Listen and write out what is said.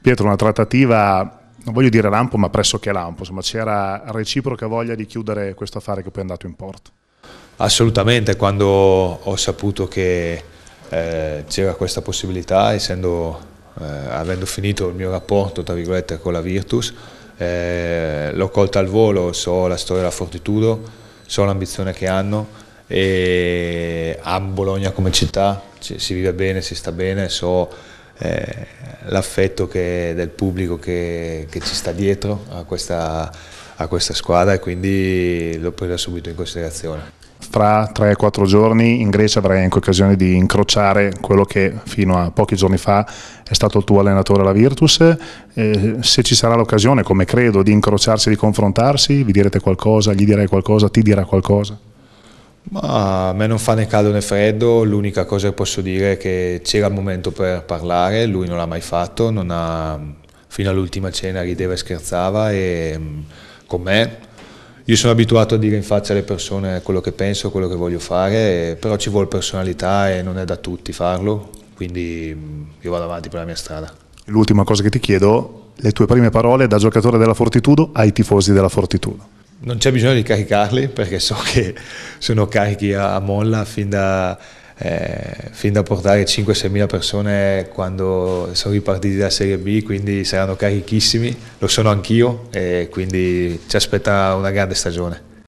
Pietro, una trattativa non voglio dire lampo, ma pressoché lampo, insomma c'era reciproca voglia di chiudere questo affare che poi è andato in porto. Assolutamente, quando ho saputo che eh, c'era questa possibilità, essendo, eh, avendo finito il mio rapporto tra virgolette, con la Virtus, eh, l'ho colta al volo, so la storia della Fortitudo, so l'ambizione che hanno e a Bologna come città, ci, si vive bene, si sta bene, so eh, l'affetto del pubblico che, che, ci sta dietro a questa, a questa squadra e quindi l'ho presa subito in considerazione fra 3-4 giorni in Grecia avrai anche occasione di incrociare quello che fino a pochi giorni fa è stato il tuo allenatore alla Virtus. Eh, se ci sarà l'occasione, come credo, di incrociarsi, di confrontarsi, vi direte qualcosa, gli direi qualcosa, ti dirà qualcosa? Ma a me non fa né caldo né freddo, l'unica cosa che posso dire è che c'era il momento per parlare, lui non l'ha mai fatto, ha, fino all'ultima cena rideva e scherzava e, mm, con me. Io sono abituato a dire in faccia alle persone quello che penso, quello che voglio fare, però ci vuole personalità e non è da tutti farlo, quindi mm, io vado avanti per la mia strada. L'ultima cosa che ti chiedo, le tue prime parole da giocatore della Fortitudo ai tifosi della Fortitudo. Non c'è bisogno di caricarli perché so che sono carichi a, a molla fin da, eh, fin da portare 5-6 mila persone quando sono ripartiti da Serie B, quindi saranno carichissimi, lo sono anch'io e quindi ci aspetta una grande stagione.